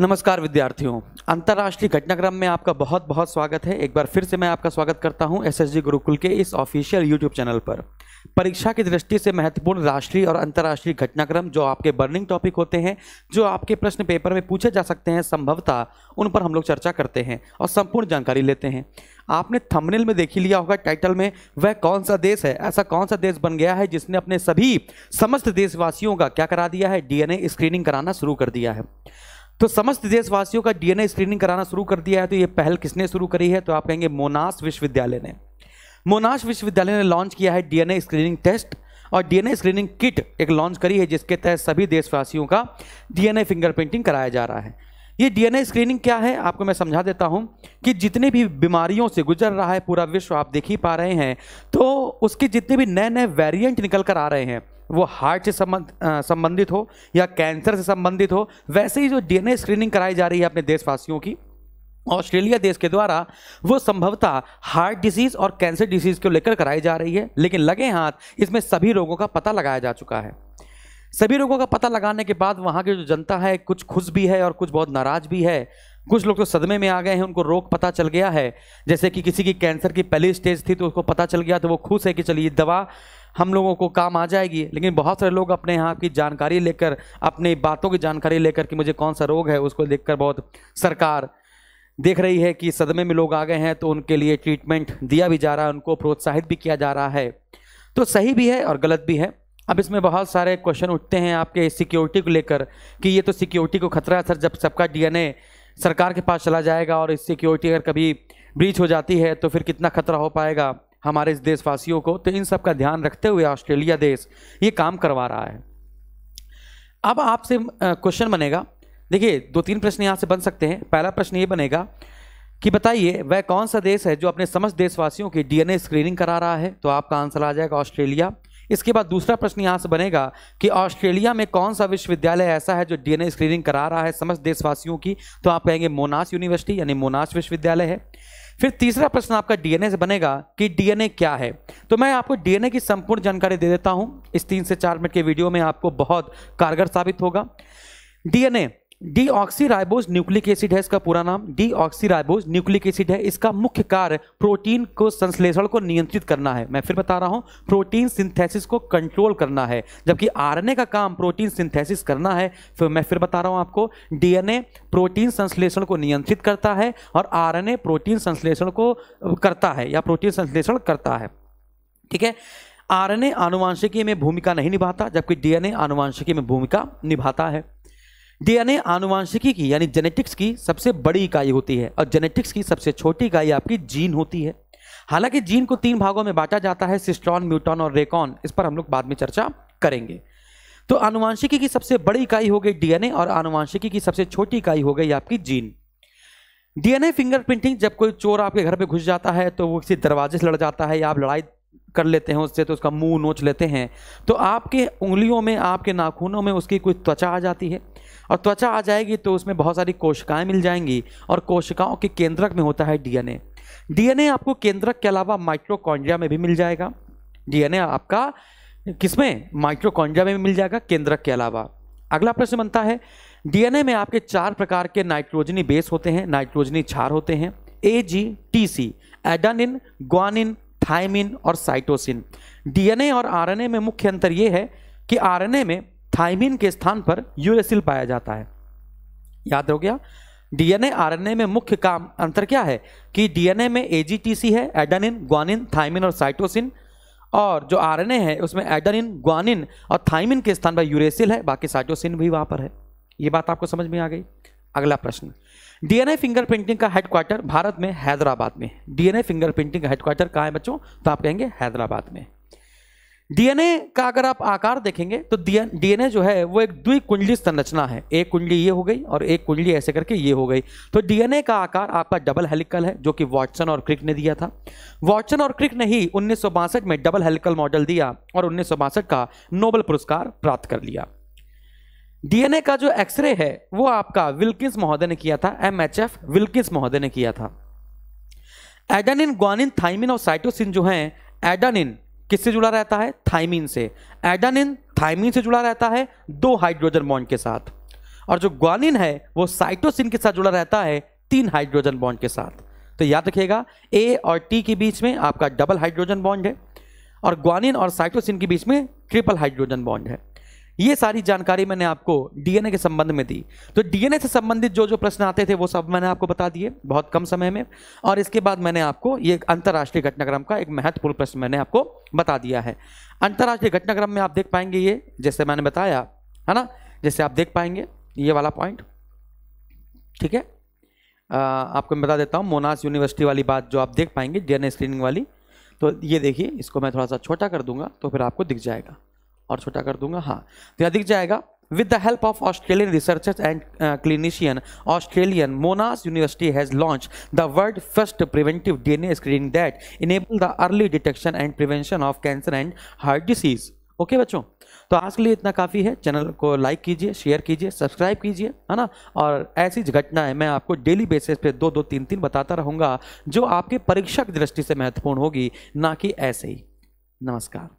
नमस्कार विद्यार्थियों अंतर्राष्ट्रीय घटनाक्रम में आपका बहुत बहुत स्वागत है एक बार फिर से मैं आपका स्वागत करता हूं एसएसजी गुरुकुल के इस ऑफिशियल यूट्यूब चैनल पर परीक्षा की दृष्टि से महत्वपूर्ण राष्ट्रीय और अंतर्राष्ट्रीय घटनाक्रम जो आपके बर्निंग टॉपिक होते हैं जो आपके प्रश्न पेपर में पूछे जा सकते हैं संभवतः उन पर हम लोग चर्चा करते हैं और संपूर्ण जानकारी लेते हैं आपने थंबनेल में देखी लिया होगा टाइटल में वह कौन सा देश है ऐसा कौन सा देश बन गया है जिसने अपने सभी समस्त देशवासियों का क्या करा दिया है डीएनए स्क्रीनिंग कराना शुरू कर दिया है तो समस्त देशवासियों का डीएनए स्क्रीनिंग कराना शुरू कर दिया है तो ये पहल किसने शुरू करी है तो आप कहेंगे मोनास विश्वविद्यालय ने मोनास विश्वविद्यालय ने लॉन्च किया है डीएनए स्क्रीनिंग टेस्ट और डीएनए स्क्रीनिंग किट एक लॉन्च करी है जिसके तहत सभी देशवासियों का डीएनए फिंगरप्रिंटिंग कराया जा रहा है ये डीएनए स्क्रीनिंग क्या है आपको मैं समझा देता हूँ कि जितने भी बीमारियों से गुजर रहा है पूरा विश्व आप देख ही पा रहे हैं तो उसके जितने भी नए नए वेरिएंट निकल कर आ रहे हैं वो हार्ट से संबंध संबंधित हो या कैंसर से संबंधित हो वैसे ही जो डीएनए स्क्रीनिंग कराई जा रही है अपने देशवासियों की ऑस्ट्रेलिया देश के द्वारा वो संभवतः हार्ट डिजीज और कैंसर डिजीज़ को लेकर कराई जा रही है लेकिन लगे हाथ इसमें सभी रोगों का पता लगाया जा चुका है सभी रोगों का पता लगाने के बाद वहाँ की जो जनता है कुछ खुश भी है और कुछ बहुत नाराज भी है कुछ लोग तो सदमे में आ गए हैं उनको रोग पता चल गया है जैसे कि किसी की कैंसर की पहली स्टेज थी तो उसको पता चल गया तो वो खुश है कि चलिए दवा हम लोगों को काम आ जाएगी लेकिन बहुत सारे लोग अपने यहाँ की जानकारी लेकर अपनी बातों की जानकारी लेकर कि मुझे कौन सा रोग है उसको देखकर बहुत सरकार देख रही है कि सदमे में लोग आ गए हैं तो उनके लिए ट्रीटमेंट दिया भी जा रहा है उनको प्रोत्साहित भी किया जा रहा है तो सही भी है और गलत भी है अब इसमें बहुत सारे क्वेश्चन उठते हैं आपके सिक्योरिटी को लेकर कि ये तो सिक्योरिटी को खतरा है सर जब सबका डीएनए सरकार के पास चला जाएगा और इस सिक्योरिटी अगर कभी ब्रीच हो जाती है तो फिर कितना खतरा हो पाएगा हमारे इस देशवासियों को तो इन सब का ध्यान रखते हुए ऑस्ट्रेलिया देश ये काम करवा रहा है अब आपसे क्वेश्चन बनेगा देखिए दो तीन प्रश्न यहाँ से बन सकते हैं पहला प्रश्न ये बनेगा कि बताइए वह कौन सा देश है जो अपने समस्त देशवासियों की डीएनए स्क्रीनिंग करा रहा है तो आपका आंसर आ जाएगा ऑस्ट्रेलिया इसके बाद दूसरा प्रश्न यहाँ से बनेगा कि ऑस्ट्रेलिया में कौन सा विश्वविद्यालय ऐसा है जो डीएनए स्क्रीनिंग करा रहा है समस्त देशवासियों की तो आप कहेंगे मोनास यूनिवर्सिटी यानी मोनास विश्वविद्यालय है फिर तीसरा प्रश्न आपका डीएनए से बनेगा कि डीएनए क्या है तो मैं आपको डीएनए की संपूर्ण जानकारी दे देता हूं इस तीन से चार मिनट के वीडियो में आपको बहुत कारगर साबित होगा डीएनए डीऑक्सीराइबोज न्यूक्लिक एसिड है इसका पूरा नाम डीऑक्सीराइबोज न्यूक्लिक एसिड है इसका मुख्य कार्य प्रोटीन को संश्लेषण को नियंत्रित करना है मैं फिर बता रहा हूँ प्रोटीन सिंथेसिस को कंट्रोल करना है जबकि आरएनए का काम प्रोटीन सिंथेसिस करना है फिर तो मैं फिर बता रहा हूँ आपको डीएनए प्रोटीन संश्लेषण को नियंत्रित करता है और आर प्रोटीन संश्लेषण को करता है या प्रोटीन संश्लेषण करता है ठीक है आर आनुवांशिकी में भूमिका नहीं निभाता जबकि डीएनए आनुवांशिकी में भूमिका निभाता है डीएनए आनुवांशिकी की यानी जेनेटिक्स की सबसे बड़ी इकाई होती है और जेनेटिक्स की सबसे छोटी इकाई आपकी जीन होती है हालांकि जीन को तीन भागों में बांटा जाता है सिस्ट्रॉन म्यूटॉन और रेकॉन इस पर हम लोग बाद में चर्चा करेंगे तो आनुवांशिकी की सबसे बड़ी इकाई हो गई डीएनए और आनुवांशिकी की सबसे छोटी इकाई हो गई आपकी जीन डीएनए फिंगरप्रिंटिंग जब कोई चोर आपके घर पे घुस जाता है तो वो किसी दरवाजे से लड़ जाता है या आप लड़ाई कर लेते हैं उससे तो उसका मुंह नोच लेते हैं तो आपके उंगलियों में आपके नाखूनों में उसकी कोई त्वचा आ जाती है और त्वचा आ जाएगी तो उसमें बहुत सारी कोशिकाएं मिल जाएंगी और कोशिकाओं के केंद्रक में होता है डीएनए डीएनए आपको केंद्रक के अलावा माइक्रोकॉन्ड्रिया में भी मिल जाएगा डीएनए आपका किसमें माइक्रोकॉन्ड्रिया में भी मिल जाएगा केंद्रक के अलावा अगला प्रश्न बनता है डीएनए में आपके चार प्रकार के नाइट्रोजनी बेस होते हैं नाइट्रोजनी छार होते हैं A G T C adenine guanine thymine और साइटोसिन डीएनए और आरएनए में मुख्य अंतर यह है कि आरएनए में थायमिन के स्थान पर यूरेसिल पाया जाता है याद हो गया डीएनए आरएनए में मुख्य काम अंतर क्या है कि डीएनए में एजीटीसी है एडनिन ग्वानिन थायमिन और साइटोसिन और जो आरएनए है उसमें एडनिन ग्वानिन और थायमिन के स्थान पर यूरेसिल है बाकी साइटोसिन भी वहाँ पर है ये बात आपको समझ में आ गई अगला प्रश्न डीएनए फिंगरप्रिंटिंग का हेडक्वार्टर भारत में हैदराबाद में डीएनए फिंगरप्रिंटिंग का हेडक्वार्टर कहाँ है बच्चों तो आप कहेंगे हैदराबाद में डीएनए का अगर आप आकार देखेंगे तो डीएनए जो है वो एक कुंडली संरचना है एक कुंडली ये हो गई और एक कुंडली ऐसे करके ये हो गई तो डीएनए का आकार आपका डबल हेलिकल है जो कि वॉटसन और क्रिक ने दिया था वॉटसन और क्रिक ने ही उन्नीस में डबल हेलिकल मॉडल दिया और उन्नीस का नोबल पुरस्कार प्राप्त कर लिया डीएनए का जो एक्सरे है वो आपका विल्किंस महोदय ने किया था एमएचएफ विल्किंस महोदय ने किया था एडानिन ग्वानिन थाइमिन और साइटोसिन जो हैं एडानिन किससे जुड़ा रहता है थाइमिन से एडानिन थाइमिन से जुड़ा रहता है दो हाइड्रोजन बॉन्ड के साथ और जो ग्वानिन है वो साइटोसिन के साथ जुड़ा रहता है तीन हाइड्रोजन बॉन्ड के साथ तो याद रखिएगा ए और टी के बीच में आपका डबल हाइड्रोजन बॉन्ड है और ग्वानिन और साइटोसिन के बीच में ट्रिपल हाइड्रोजन बॉन्ड है ये सारी जानकारी मैंने आपको डीएनए के संबंध में दी तो डीएनए से संबंधित जो जो प्रश्न आते थे वो सब मैंने आपको बता दिए बहुत कम समय में और इसके बाद मैंने आपको ये अंतर्राष्ट्रीय घटनाक्रम का एक महत्वपूर्ण प्रश्न मैंने आपको बता दिया है अंतर्राष्ट्रीय घटनाक्रम में आप देख पाएंगे ये जैसे मैंने बताया है ना जैसे आप देख पाएंगे ये वाला पॉइंट ठीक है आपको मैं बता देता हूँ मोनास यूनिवर्सिटी वाली बात जो आप देख पाएंगे डी स्क्रीनिंग वाली तो ये देखिए इसको मैं थोड़ा सा छोटा कर दूंगा तो फिर आपको दिख जाएगा और छोटा कर दूंगा हाँ तो दिख जाएगा with the help of Australian researchers and clinician Australian Monash university has launch the world first preventive DNA screening that enable the early detection and prevention of cancer and heart disease okay बच्चों तो आज के लिए इतना काफ़ी है channel को like कीजिए शेयर कीजिए सब्सक्राइब कीजिए है ना और ऐसी घटनाएं मैं आपको डेली बेसिस पे दो दो तीन तीन बताता रहूँगा जो आपके परीक्षा की दृष्टि से महत्वपूर्ण होगी ना कि ऐसे ही नमस्कार